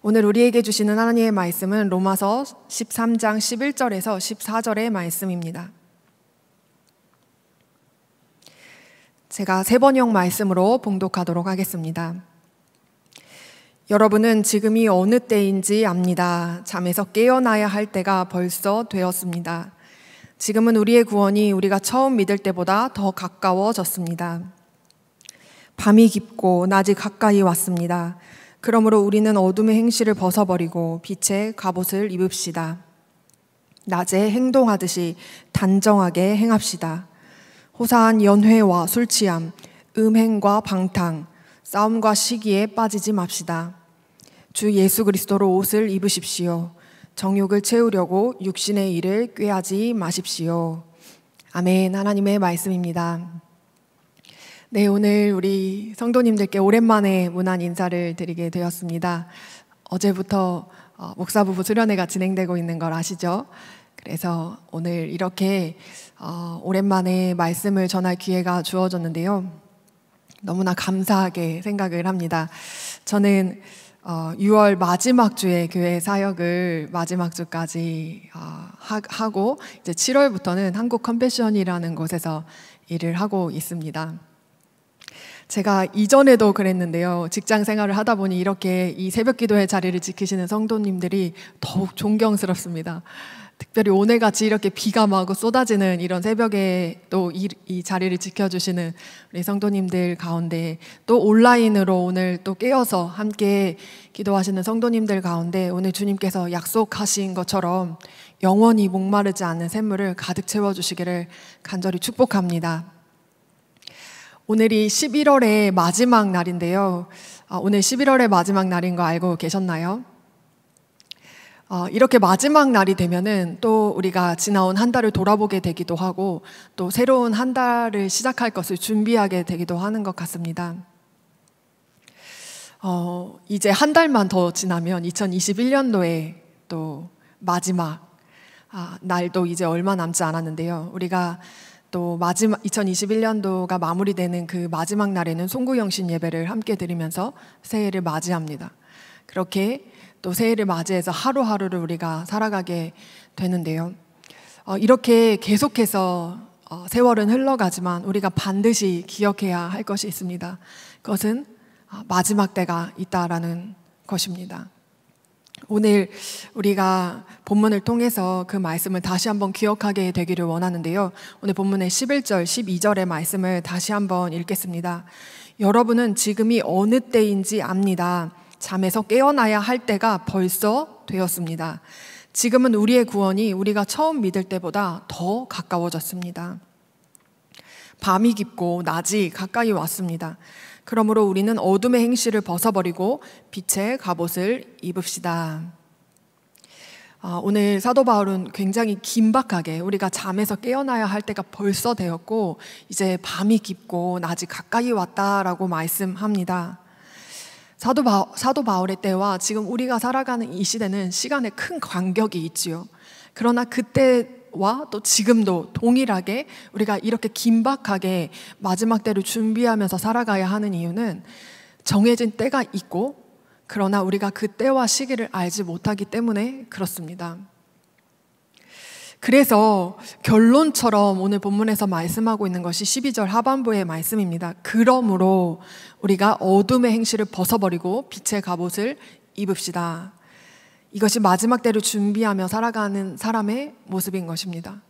오늘 우리에게 주시는 하나님의 말씀은 로마서 13장 11절에서 14절의 말씀입니다. 제가 세 번역 말씀으로 봉독하도록 하겠습니다. 여러분은 지금이 어느 때인지 압니다. 잠에서 깨어나야 할 때가 벌써 되었습니다. 지금은 우리의 구원이 우리가 처음 믿을 때보다 더 가까워졌습니다. 밤이 깊고 낮이 가까이 왔습니다. 그러므로 우리는 어둠의 행실을 벗어버리고 빛의 갑옷을 입읍시다. 낮에 행동하듯이 단정하게 행합시다. 호사한 연회와 술 취함, 음행과 방탕, 싸움과 시기에 빠지지 맙시다. 주 예수 그리스도로 옷을 입으십시오. 정욕을 채우려고 육신의 일을 꾀하지 마십시오. 아멘. 하나님의 말씀입니다. 네, 오늘 우리 성도님들께 오랜만에 문안 인사를 드리게 되었습니다. 어제부터 어, 목사부부 수련회가 진행되고 있는 걸 아시죠? 그래서 오늘 이렇게 어, 오랜만에 말씀을 전할 기회가 주어졌는데요. 너무나 감사하게 생각을 합니다. 저는 6월 어, 마지막 주에 교회 사역을 마지막 주까지 하고 이제 7월부터는 한국 컨페션이라는 곳에서 일을 하고 있습니다. 제가 이전에도 그랬는데요. 직장 생활을 하다 보니 이렇게 이 새벽 기도의 자리를 지키시는 성도님들이 더욱 존경스럽습니다. 특별히 오늘 같이 이렇게 비가 마 쏟아지는 이런 새벽에 또이 이 자리를 지켜주시는 우리 성도님들 가운데 또 온라인으로 오늘 또 깨어서 함께 기도하시는 성도님들 가운데 오늘 주님께서 약속하신 것처럼 영원히 목마르지 않는 샘물을 가득 채워주시기를 간절히 축복합니다. 오늘이 11월의 마지막 날인데요. 아, 오늘 11월의 마지막 날인 거 알고 계셨나요? 아, 이렇게 마지막 날이 되면은 또 우리가 지나온 한 달을 돌아보게 되기도 하고 또 새로운 한 달을 시작할 것을 준비하게 되기도 하는 것 같습니다. 어, 이제 한 달만 더 지나면 2021년도에 또 마지막 아, 날도 이제 얼마 남지 않았는데요. 우리가 또 마지막 2021년도가 마무리되는 그 마지막 날에는 송구영신 예배를 함께 드리면서 새해를 맞이합니다. 그렇게 또 새해를 맞이해서 하루하루를 우리가 살아가게 되는데요. 어, 이렇게 계속해서 어, 세월은 흘러가지만 우리가 반드시 기억해야 할 것이 있습니다. 그것은 어, 마지막 때가 있다라는 것입니다. 오늘 우리가 본문을 통해서 그 말씀을 다시 한번 기억하게 되기를 원하는데요. 오늘 본문의 11절, 12절의 말씀을 다시 한번 읽겠습니다. 여러분은 지금이 어느 때인지 압니다. 잠에서 깨어나야 할 때가 벌써 되었습니다. 지금은 우리의 구원이 우리가 처음 믿을 때보다 더 가까워졌습니다. 밤이 깊고 낮이 가까이 왔습니다. 그러므로 우리는 어둠의 행실을 벗어버리고 빛의 갑옷을 입읍시다. 아, 오늘 사도 바울은 굉장히 긴박하게 우리가 잠에서 깨어나야 할 때가 벌써 되었고 이제 밤이 깊고 낮이 가까이 왔다라고 말씀합니다. 사도, 바, 사도 바울의 때와 지금 우리가 살아가는 이 시대는 시간에 큰 간격이 있지요. 그러나 그때 또 지금도 동일하게 우리가 이렇게 긴박하게 마지막 때를 준비하면서 살아가야 하는 이유는 정해진 때가 있고 그러나 우리가 그 때와 시기를 알지 못하기 때문에 그렇습니다. 그래서 결론처럼 오늘 본문에서 말씀하고 있는 것이 12절 하반부의 말씀입니다. 그러므로 우리가 어둠의 행실을 벗어버리고 빛의 갑옷을 입읍시다. 이것이 마지막 때를 준비하며 살아가는 사람의 모습인 것입니다.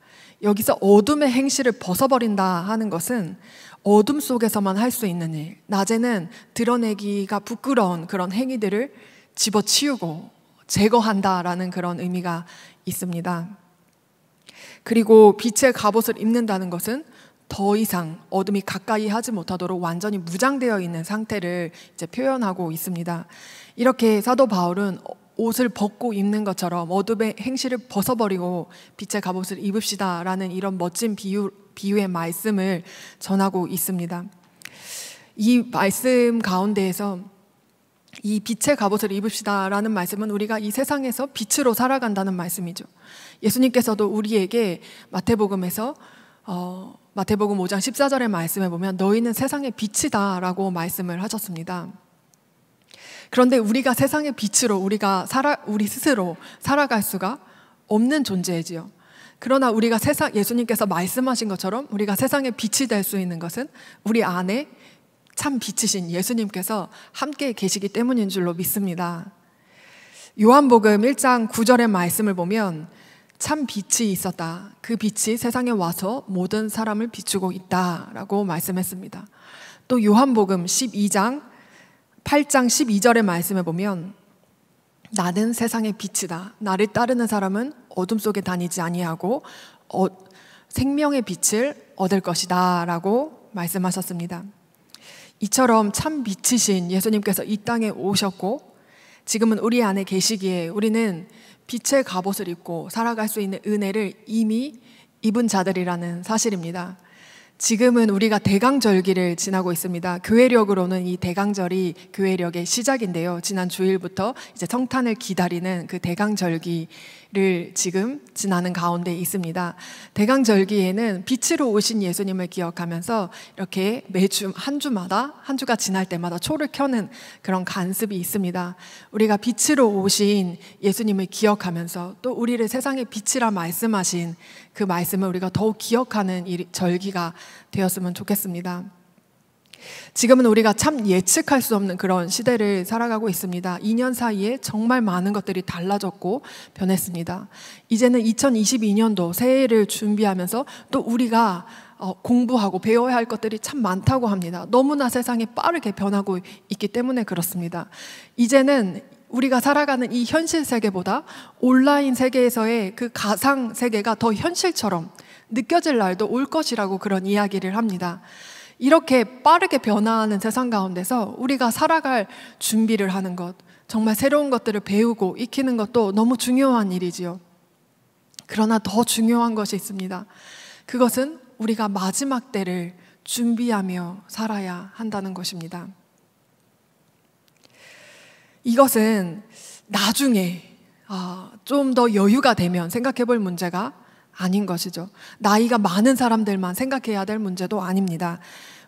여기서 어둠의 행실을 벗어버린다 하는 것은 어둠 속에서만 할 수 있는 일. 낮에는 드러내기가 부끄러운 그런 행위들을 집어치우고 제거한다라는 그런 의미가 있습니다. 그리고 빛의 갑옷을 입는다는 것은 더 이상 어둠이 가까이 하지 못하도록 완전히 무장되어 있는 상태를 이제 표현하고 있습니다. 이렇게 사도 바울은 옷을 벗고 입는 것처럼 어둠의 행실을 벗어버리고 빛의 갑옷을 입읍시다라는 이런 멋진 비유, 비유의 말씀을 전하고 있습니다. 이 말씀 가운데에서 이 빛의 갑옷을 입읍시다라는 말씀은 우리가 이 세상에서 빛으로 살아간다는 말씀이죠. 예수님께서도 우리에게 마태복음에서 어, 마태복음 5장 14절의 말씀에 보면 너희는 세상의 빛이다라고 말씀을 하셨습니다. 그런데 우리가 세상의 빛으로 우리가 살아 우리 스스로 살아갈 수가 없는 존재이지요. 그러나 우리가 세상 예수님께서 말씀하신 것처럼 우리가 세상의 빛이 될 수 있는 것은 우리 안에 참 빛이신 예수님께서 함께 계시기 때문인 줄로 믿습니다. 요한복음 1장 9절의 말씀을 보면 참 빛이 있었다. 그 빛이 세상에 와서 모든 사람을 비추고 있다라고 말씀했습니다. 또 요한복음 12장 8장 12절의 말씀에 보면 나는 세상의 빛이다. 나를 따르는 사람은 어둠 속에 다니지 아니하고 어, 생명의 빛을 얻을 것이다라고 말씀하셨습니다. 이처럼 참 빛이신 예수님께서 이 땅에 오셨고 지금은 우리 안에 계시기에 우리는 빛의 갑옷을 입고 살아갈 수 있는 은혜를 이미 입은 자들이라는 사실입니다. 지금은 우리가 대강절기를 지나고 있습니다. 교회력으로는 이 대강절이 교회력의 시작인데요. 지난 주일부터 이제 성탄을 기다리는 그 대강절기 를 지금 지나는 가운데 있습니다. 대강절기에는 빛으로 오신 예수님을 기억하면서 이렇게 매주 한 주마다 한 주가 지날 때마다 초를 켜는 그런 간습이 있습니다. 우리가 빛으로 오신 예수님을 기억하면서 또 우리를 세상의 빛이라 말씀하신 그 말씀을 우리가 더욱 기억하는 절기가 되었으면 좋겠습니다. 지금은 우리가 참 예측할 수 없는 그런 시대를 살아가고 있습니다. 2년 사이에 정말 많은 것들이 달라졌고 변했습니다. 이제는 2022년도 새해를 준비하면서 또 우리가 어, 공부하고 배워야 할 것들이 참 많다고 합니다. 너무나 세상이 빠르게 변하고 있기 때문에 그렇습니다. 이제는 우리가 살아가는 이 현실 세계보다 온라인 세계에서의 그 가상 세계가 더 현실처럼 느껴질 날도 올 것이라고 그런 이야기를 합니다. 이렇게 빠르게 변화하는 세상 가운데서 우리가 살아갈 준비를 하는 것, 정말 새로운 것들을 배우고 익히는 것도 너무 중요한 일이지요. 그러나 더 중요한 것이 있습니다. 그것은 우리가 마지막 때를 준비하며 살아야 한다는 것입니다. 이것은 나중에 아, 좀더 여유가 되면 생각해 볼 문제가 아닌 것이죠. 나이가 많은 사람들만 생각해야 될 문제도 아닙니다.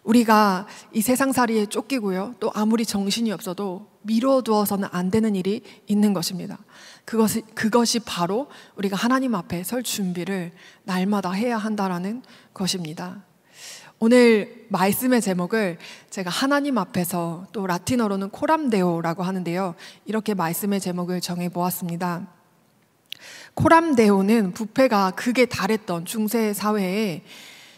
우리가 이 세상살이에 쫓기고요. 또 아무리 정신이 없어도 미뤄두어서는 안 되는 일이 있는 것입니다. 그것이, 그것이 바로 우리가 하나님 앞에 설 준비를 날마다 해야 한다라는 것입니다. 오늘 말씀의 제목을 제가 하나님 앞에서 또 라틴어로는 코람데오라고 하는데요. 이렇게 말씀의 제목을 정해 보았습니다. 코람데오는 부패가 극에 달했던 중세 사회에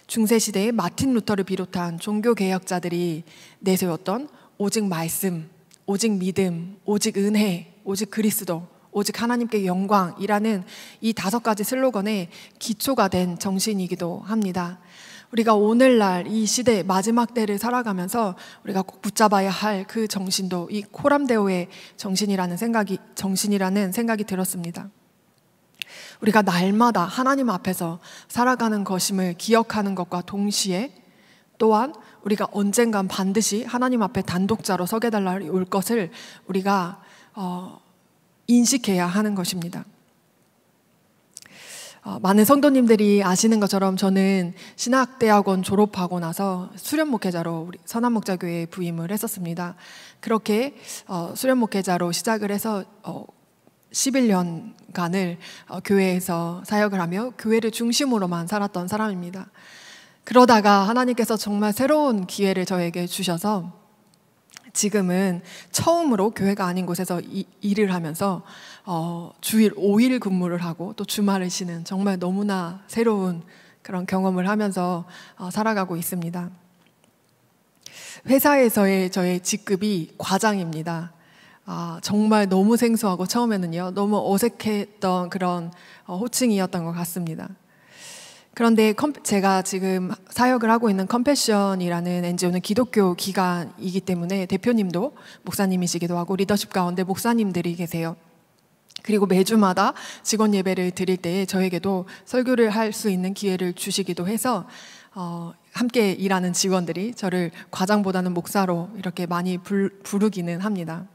중세 시대의 마틴 루터를 비롯한 종교 개혁자들이 내세웠던 오직 말씀, 오직 믿음, 오직 은혜, 오직 그리스도, 오직 하나님께 영광이라는 이 다섯 가지 슬로건의 기초가 된 정신이기도 합니다. 우리가 오늘날 이 시대 마지막 때를 살아가면서 우리가 꼭 붙잡아야 할 그 정신도 이 코람데오의 정신이라는 생각이 정신이라는 생각이 들었습니다. 우리가 날마다 하나님 앞에서 살아가는 것임을 기억하는 것과 동시에 또한 우리가 언젠간 반드시 하나님 앞에 단독자로 서게 달라 올 것을 우리가 어, 인식해야 하는 것입니다. 어, 많은 성도님들이 아시는 것처럼 저는 신학대학원 졸업하고 나서 수련 목회자로 우리 선한 목자교회에 부임을 했었습니다. 그렇게 어, 수련 목회자로 시작을 해서 어, 11년간을 어, 교회에서 사역을 하며 교회를 중심으로만 살았던 사람입니다. 그러다가 하나님께서 정말 새로운 기회를 저에게 주셔서 지금은 처음으로 교회가 아닌 곳에서 이, 일을 하면서 어, 주일 5일 근무를 하고 또 주말을 쉬는 정말 너무나 새로운 그런 경험을 하면서 어, 살아가고 있습니다. 회사에서의 저의 직급이 과장입니다. 아, 정말 너무 생소하고 처음에는요, 너무 어색했던 그런 어, 호칭이었던 것 같습니다. 그런데 제가 지금 사역을 하고 있는 컴패션이라는 NGO는 기독교 기관이기 때문에 대표님도 목사님이시기도 하고 리더십 가운데 목사님들이 계세요. 그리고 매주마다 직원 예배를 드릴 때 저에게도 설교를 할 수 있는 기회를 주시기도 해서 어, 함께 일하는 직원들이 저를 과장보다는 목사로 이렇게 많이 부르기는 합니다.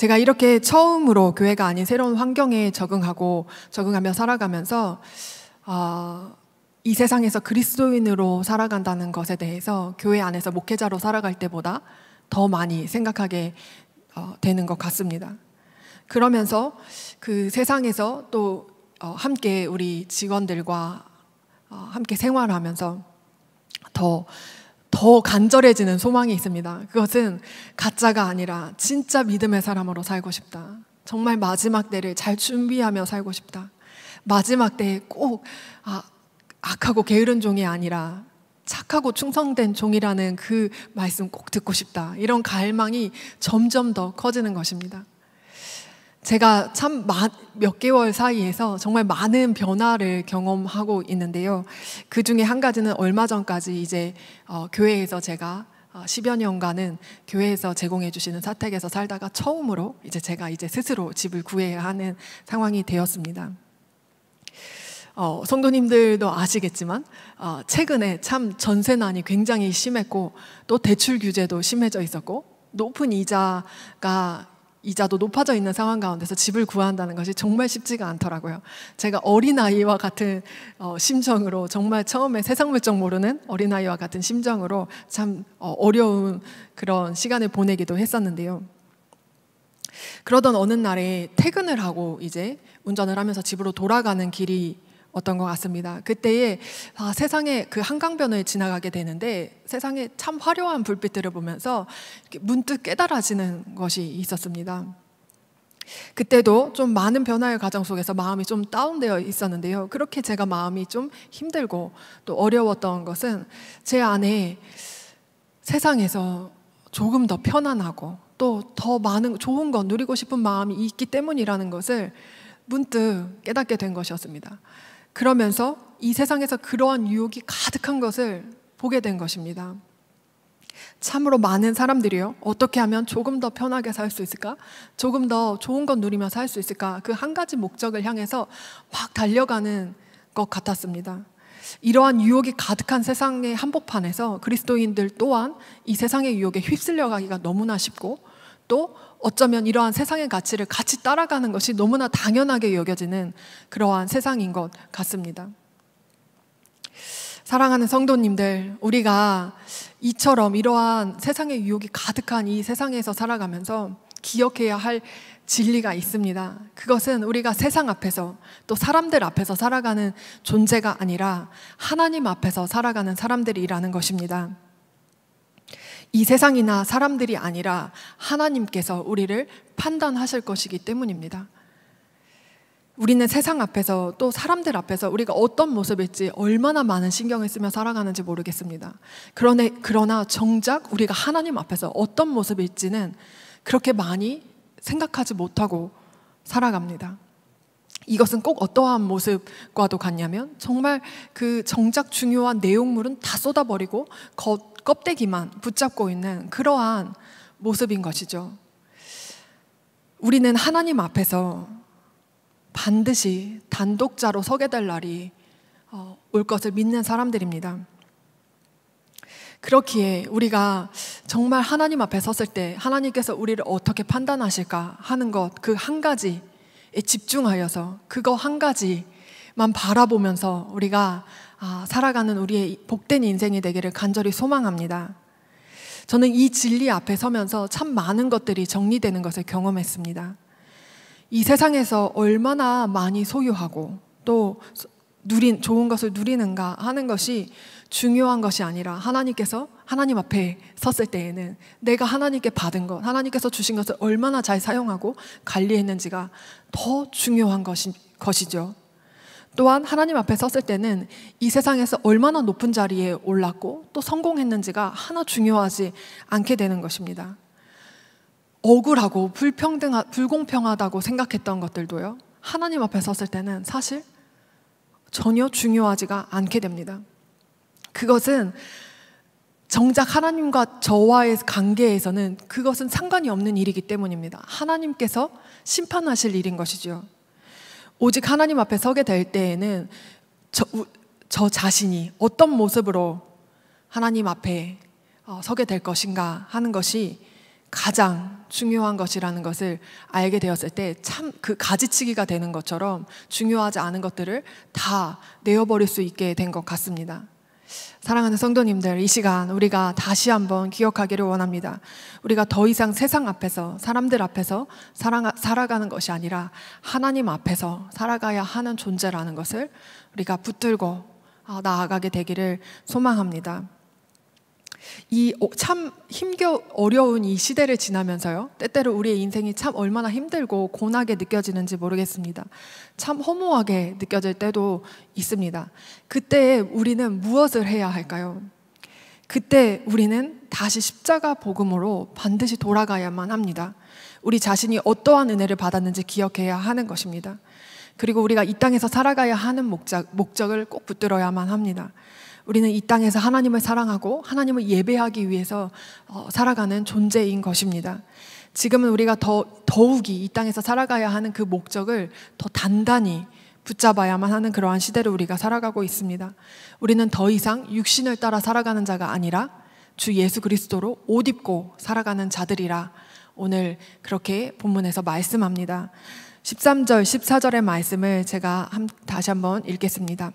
제가 이렇게 처음으로 교회가 아닌 새로운 환경에 적응하고 적응하며 살아가면서 어, 이 세상에서 그리스도인으로 살아간다는 것에 대해서 교회 안에서 목회자로 살아갈 때보다 더 많이 생각하게 어, 되는 것 같습니다. 그러면서 그 세상에서 또 어, 함께 우리 직원들과 어, 함께 생활하면서 더더 간절해지는 소망이 있습니다. 그것은 가짜가 아니라 진짜 믿음의 사람으로 살고 싶다. 정말 마지막 때를 잘 준비하며 살고 싶다. 마지막 때에 꼭 아, 악하고 게으른 종이 아니라 착하고 충성된 종이라는 그 말씀 꼭 듣고 싶다. 이런 갈망이 점점 더 커지는 것입니다. 제가 참 몇 개월 사이에서 정말 많은 변화를 경험하고 있는데요. 그 중에 한 가지는 얼마 전까지 이제 어, 교회에서 제가 10여 어, 년간은 교회에서 제공해 주시는 사택에서 살다가 처음으로 이제 제가 이제 스스로 집을 구해야 하는 상황이 되었습니다. 어, 성도님들도 아시겠지만 어, 최근에 참 전세난이 굉장히 심했고 또 대출 규제도 심해져 있었고 높은 이자가 이자도 높아져 있는 상황 가운데서 집을 구한다는 것이 정말 쉽지가 않더라고요. 제가 어린아이와 같은 어, 심정으로 정말 처음에 세상 물정 모르는 어린아이와 같은 심정으로 참 어, 어려운 그런 시간을 보내기도 했었는데요. 그러던 어느 날에 퇴근을 하고 이제 운전을 하면서 집으로 돌아가는 길이 어떤 것 같습니다. 그때에 아, 세상의 그 한강변을 지나가게 되는데 세상의 참 화려한 불빛들을 보면서 문득 깨달아지는 것이 있었습니다. 그때도 좀 많은 변화의 과정 속에서 마음이 좀 다운되어 있었는데요. 그렇게 제가 마음이 좀 힘들고 또 어려웠던 것은 제 안에 세상에서 조금 더 편안하고 또 더 많은 좋은 것 누리고 싶은 마음이 있기 때문이라는 것을 문득 깨닫게 된 것이었습니다. 그러면서 이 세상에서 그러한 유혹이 가득한 것을 보게 된 것입니다. 참으로 많은 사람들이요. 어떻게 하면 조금 더 편하게 살 수 있을까? 조금 더 좋은 것 누리며 살 수 있을까? 그 한 가지 목적을 향해서 막 달려가는 것 같았습니다. 이러한 유혹이 가득한 세상의 한복판에서 그리스도인들 또한 이 세상의 유혹에 휩쓸려 가기가 너무나 쉽고 또 어쩌면 이러한 세상의 가치를 같이 따라가는 것이 너무나 당연하게 여겨지는 그러한 세상인 것 같습니다. 사랑하는 성도님들, 우리가 이처럼 이러한 세상의 유혹이 가득한 이 세상에서 살아가면서 기억해야 할 진리가 있습니다. 그것은 우리가 세상 앞에서 또 사람들 앞에서 살아가는 존재가 아니라 하나님 앞에서 살아가는 사람들이라는 것입니다. 이 세상이나 사람들이 아니라 하나님께서 우리를 판단하실 것이기 때문입니다. 우리는 세상 앞에서 또 사람들 앞에서 우리가 어떤 모습일지 얼마나 많은 신경을 쓰며 살아가는지 모르겠습니다. 그러네, 그러나 정작 우리가 하나님 앞에서 어떤 모습일지는 그렇게 많이 생각하지 못하고 살아갑니다. 이것은 꼭 어떠한 모습과도 같냐면 정말 그 정작 중요한 내용물은 다 쏟아버리고 겉 껍데기만 붙잡고 있는 그러한 모습인 것이죠. 우리는 하나님 앞에서 반드시 단독자로 서게 될 날이 어, 올 것을 믿는 사람들입니다. 그렇기에 우리가 정말 하나님 앞에 섰을 때 하나님께서 우리를 어떻게 판단하실까 하는 것 그 한 가지에 집중하여서 그거 한 가지만 바라보면서 우리가 아, 살아가는 우리의 복된 인생이 되기를 간절히 소망합니다. 저는 이 진리 앞에 서면서 참 많은 것들이 정리되는 것을 경험했습니다. 이 세상에서 얼마나 많이 소유하고 또 누린 좋은 것을 누리는가 하는 것이 중요한 것이 아니라 하나님께서 하나님 앞에 섰을 때에는 내가 하나님께 받은 것, 하나님께서 주신 것을 얼마나 잘 사용하고 관리했는지가 더 중요한 것이, 것이죠. 또한 하나님 앞에 섰을 때는 이 세상에서 얼마나 높은 자리에 올랐고 또 성공했는지가 하나 중요하지 않게 되는 것입니다. 억울하고 불평등 불공평하다고 생각했던 것들도요. 하나님 앞에 섰을 때는 사실 전혀 중요하지가 않게 됩니다. 그것은 정작 하나님과 저와의 관계에서는 그것은 상관이 없는 일이기 때문입니다. 하나님께서 심판하실 일인 것이지요. 오직 하나님 앞에 서게 될 때에는 저, 저 자신이 어떤 모습으로 하나님 앞에 어, 서게 될 것인가 하는 것이 가장 중요한 것이라는 것을 알게 되었을 때 참 그 가지치기가 되는 것처럼 중요하지 않은 것들을 다 내어버릴 수 있게 된 것 같습니다. 사랑하는 성도님들, 이 시간 우리가 다시 한번 기억하기를 원합니다. 우리가 더 이상 세상 앞에서, 사람들 앞에서 살아, 살아가는 것이 아니라 하나님 앞에서 살아가야 하는 존재라는 것을 우리가 붙들고 아, 나아가게 되기를 소망합니다. 이참 어, 힘겨 어려운 이 시대를 지나면서요. 때때로 우리의 인생이 참 얼마나 힘들고 고나게 느껴지는지 모르겠습니다. 참 허무하게 느껴질 때도 있습니다. 그때 우리는 무엇을 해야 할까요? 그때 우리는 다시 십자가 복음으로 반드시 돌아가야만 합니다. 우리 자신이 어떠한 은혜를 받았는지 기억해야 하는 것입니다. 그리고 우리가 이 땅에서 살아가야 하는 목적, 목적을 꼭 붙들어야만 합니다. 우리는 이 땅에서 하나님을 사랑하고 하나님을 예배하기 위해서 어, 살아가는 존재인 것입니다. 지금은 우리가 더, 더욱이 이 땅에서 살아가야 하는 그 목적을 더 단단히 붙잡아야만 하는 그러한 시대를 우리가 살아가고 있습니다. 우리는 더 이상 육신을 따라 살아가는 자가 아니라 주 예수 그리스도로 옷 입고 살아가는 자들이라 오늘 그렇게 본문에서 말씀합니다. 13절, 14절의 말씀을 제가 다시 한번 읽겠습니다.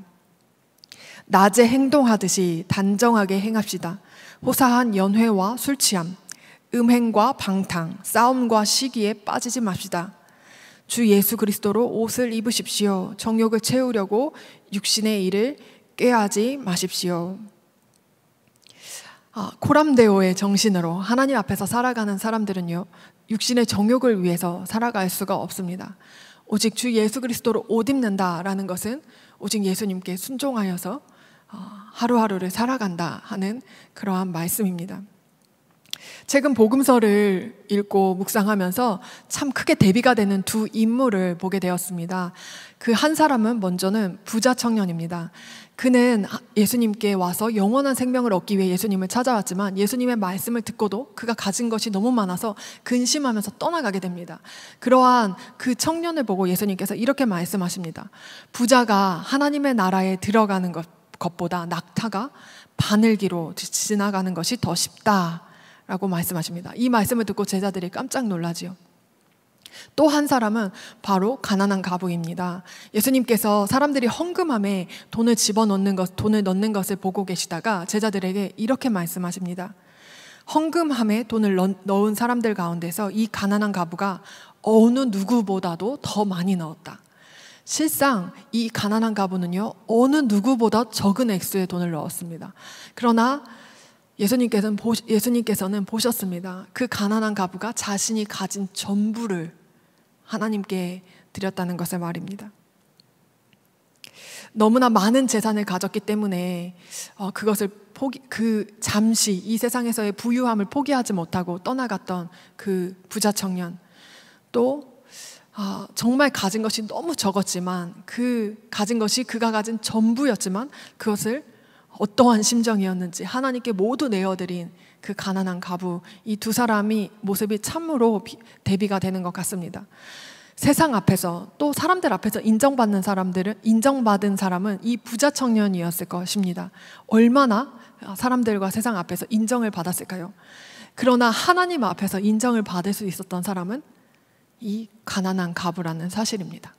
낮에 행동하듯이 단정하게 행합시다. 호사한 연회와 술 취함, 음행과 방탕, 싸움과 시기에 빠지지 맙시다. 주 예수 그리스도로 옷을 입으십시오. 정욕을 채우려고 육신의 일을 꾀하지 마십시오. 아, 코람데오의 정신으로 하나님 앞에서 살아가는 사람들은요, 육신의 정욕을 위해서 살아갈 수가 없습니다. 오직 주 예수 그리스도로 옷 입는다라는 것은 오직 예수님께 순종하여서 어, 하루하루를 살아간다 하는 그러한 말씀입니다. 최근 복음서를 읽고 묵상하면서 참 크게 대비가 되는 두 인물을 보게 되었습니다. 그 한 사람은 먼저는 부자 청년입니다. 그는 예수님께 와서 영원한 생명을 얻기 위해 예수님을 찾아왔지만 예수님의 말씀을 듣고도 그가 가진 것이 너무 많아서 근심하면서 떠나가게 됩니다. 그러한 그 청년을 보고 예수님께서 이렇게 말씀하십니다. 부자가 하나님의 나라에 들어가는 것 것보다 낙타가 바늘기로 지나가는 것이 더 쉽다라고 말씀하십니다. 이 말씀을 듣고 제자들이 깜짝 놀라지요. 또 한 사람은 바로 가난한 가부입니다. 예수님께서 사람들이 헌금함에 돈을 집어넣는 것, 돈을 넣는 것을 보고 계시다가 제자들에게 이렇게 말씀하십니다. 헌금함에 돈을 넣은 사람들 가운데서 이 가난한 가부가 어느 누구보다도 더 많이 넣었다. 실상 이 가난한 가부는요, 어느 누구보다 적은 액수의 돈을 넣었습니다. 그러나 예수님께서는, 보, 예수님께서는 보셨습니다. 그 가난한 가부가 자신이 가진 전부를 하나님께 드렸다는 것을 말입니다. 너무나 많은 재산을 가졌기 때문에 어, 그것을 포기, 그 잠시 이 세상에서의 부유함을 포기하지 못하고 떠나갔던 그 부자 청년 또 아, 정말 가진 것이 너무 적었지만 그 가진 것이 그가 가진 전부였지만 그것을 어떠한 심정이었는지 하나님께 모두 내어드린 그 가난한 가부 이 두 사람이 모습이 참으로 대비가 되는 것 같습니다. 세상 앞에서 또 사람들 앞에서 인정받는 사람들은 인정받은 사람은 이 부자 청년이었을 것입니다. 얼마나 사람들과 세상 앞에서 인정을 받았을까요? 그러나 하나님 앞에서 인정을 받을 수 있었던 사람은 이 가난한 가부라는 사실입니다.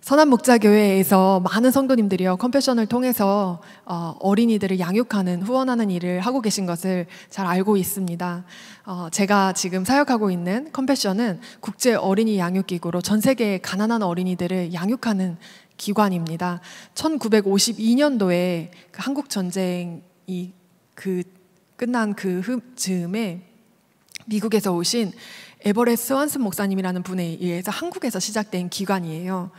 선한 목자 교회에서 많은 성도님들이요 컨페션을 통해서 어, 어린이들을 양육하는 후원하는 일을 하고 계신 것을 잘 알고 있습니다. 어, 제가 지금 사역하고 있는 컨페션은 국제 어린이 양육 기구로 전 세계의 가난한 어린이들을 양육하는 기관입니다. 1952년도에 그 한국 전쟁이 그 끝난 그 즈음에 미국에서 오신 에버레스 스완슨 목사님이라는 분에 의해서 한국에서 시작된 기관이에요.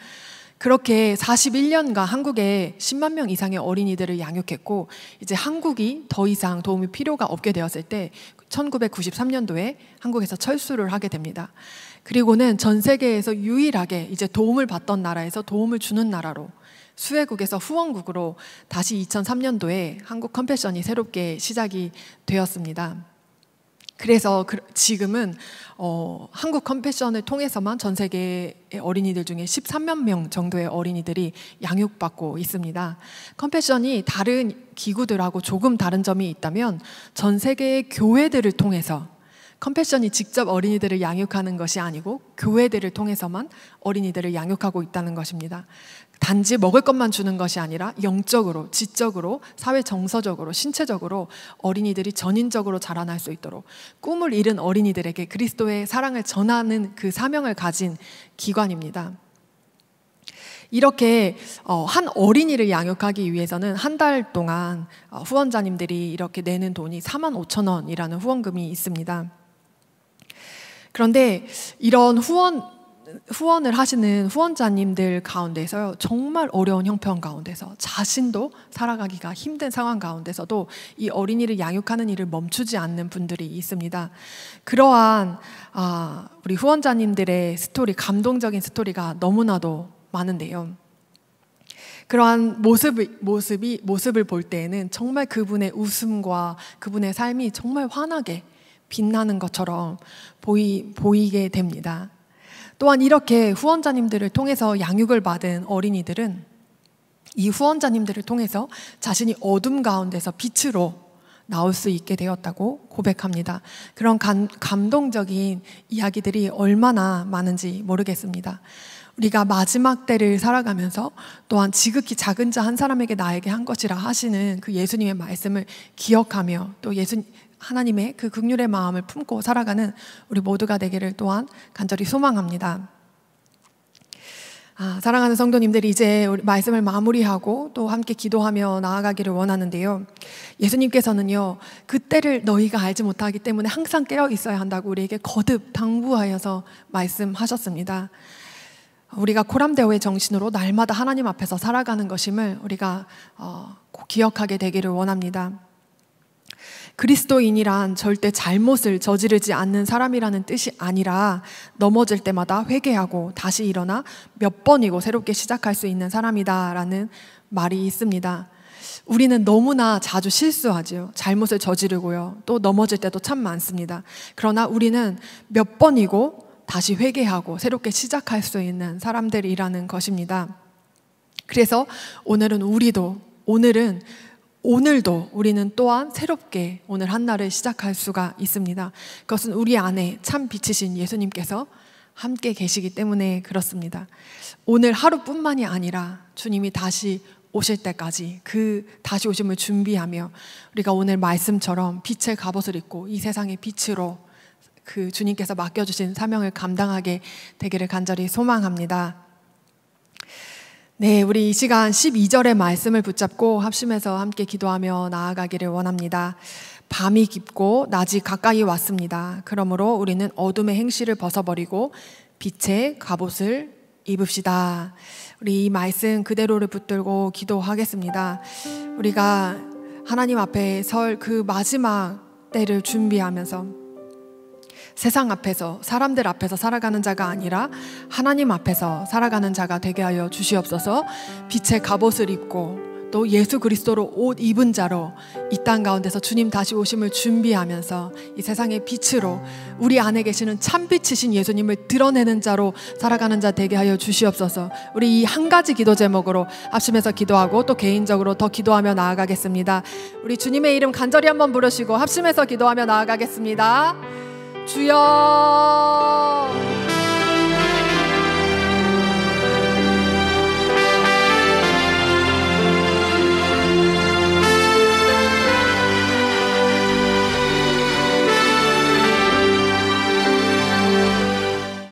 그렇게 41년간 한국에 10만 명 이상의 어린이들을 양육했고 이제 한국이 더 이상 도움이 필요가 없게 되었을 때 1993년도에 한국에서 철수를 하게 됩니다. 그리고는 전 세계에서 유일하게 이제 도움을 받던 나라에서 도움을 주는 나라로 수혜국에서 후원국으로 다시 2003년도에 한국 컴패션이 새롭게 시작이 되었습니다. 그래서 그, 지금은 어, 한국 컴패션을 통해서만 전 세계의 어린이들 중에 13만 명 정도의 어린이들이 양육받고 있습니다. 컴패션이 다른 기구들하고 조금 다른 점이 있다면 전 세계의 교회들을 통해서 컴패션이 직접 어린이들을 양육하는 것이 아니고 교회들을 통해서만 어린이들을 양육하고 있다는 것입니다. 단지 먹을 것만 주는 것이 아니라 영적으로, 지적으로, 사회 정서적으로, 신체적으로 어린이들이 전인적으로 자라날 수 있도록 꿈을 잃은 어린이들에게 그리스도의 사랑을 전하는 그 사명을 가진 기관입니다. 이렇게 어, 한 어린이를 양육하기 위해서는 한 달 동안 어, 후원자님들이 이렇게 내는 돈이 4만 5천 원이라는 후원금이 있습니다. 그런데 이런 후원 후원을 하시는 후원자님들 가운데서 정말 어려운 형편 가운데서 자신도 살아가기가 힘든 상황 가운데서도 이 어린이를 양육하는 일을 멈추지 않는 분들이 있습니다. 그러한 아, 우리 후원자님들의 스토리 감동적인 스토리가 너무나도 많은데요. 그러한 모습이, 모습이 모습을 볼 때에는 정말 그분의 웃음과 그분의 삶이 정말 환하게 빛나는 것처럼 보이, 보이게 됩니다. 또한 이렇게 후원자님들을 통해서 양육을 받은 어린이들은 이 후원자님들을 통해서 자신이 어둠 가운데서 빛으로 나올 수 있게 되었다고 고백합니다. 그런 감, 감동적인 이야기들이 얼마나 많은지 모르겠습니다. 우리가 마지막 때를 살아가면서 또한 지극히 작은 자 한 사람에게 나에게 한 것이라 하시는 그 예수님의 말씀을 기억하며 또 예수 하나님의 그 극률의 마음을 품고 살아가는 우리 모두가 되기를 또한 간절히 소망합니다. 아, 사랑하는 성도님들 이제 말씀을 마무리하고 또 함께 기도하며 나아가기를 원하는데요. 예수님께서는요 그때를 너희가 알지 못하기 때문에 항상 깨어 있어야 한다고 우리에게 거듭 당부하여서 말씀하셨습니다. 우리가 코람데오의 정신으로 날마다 하나님 앞에서 살아가는 것임을 우리가 어, 기억하게 되기를 원합니다. 그리스도인이란 절대 잘못을 저지르지 않는 사람이라는 뜻이 아니라 넘어질 때마다 회개하고 다시 일어나 몇 번이고 새롭게 시작할 수 있는 사람이다라는 말이 있습니다. 우리는 너무나 자주 실수하지요. 잘못을 저지르고요. 또 넘어질 때도 참 많습니다. 그러나 우리는 몇 번이고 다시 회개하고 새롭게 시작할 수 있는 사람들이라는 것입니다. 그래서 오늘은 우리도 오늘은 오늘도 우리는 또한 새롭게 오늘 한날을 시작할 수가 있습니다. 그것은 우리 안에 참 빛이신 예수님께서 함께 계시기 때문에 그렇습니다. 오늘 하루뿐만이 아니라 주님이 다시 오실 때까지 그 다시 오심을 준비하며 우리가 오늘 말씀처럼 빛의 갑옷을 입고 이 세상의 빛으로 그 주님께서 맡겨주신 사명을 감당하게 되기를 간절히 소망합니다. 네, 우리 이 시간 12절의 말씀을 붙잡고 합심해서 함께 기도하며 나아가기를 원합니다. 밤이 깊고 낮이 가까이 왔습니다. 그러므로 우리는 어둠의 행실을 벗어버리고 빛의 갑옷을 입읍시다. 우리 이 말씀 그대로를 붙들고 기도하겠습니다. 우리가 하나님 앞에 설 그 마지막 때를 준비하면서 세상 앞에서 사람들 앞에서 살아가는 자가 아니라 하나님 앞에서 살아가는 자가 되게 하여 주시옵소서. 빛의 갑옷을 입고 또 예수 그리스도로 옷 입은 자로 이 땅 가운데서 주님 다시 오심을 준비하면서 이 세상의 빛으로 우리 안에 계시는 참빛이신 예수님을 드러내는 자로 살아가는 자 되게 하여 주시옵소서 우리 이 한 가지 기도 제목으로 합심해서 기도하고 또 개인적으로 더 기도하며 나아가겠습니다 우리 주님의 이름 간절히 한번 부르시고 합심해서 기도하며 나아가겠습니다. 주여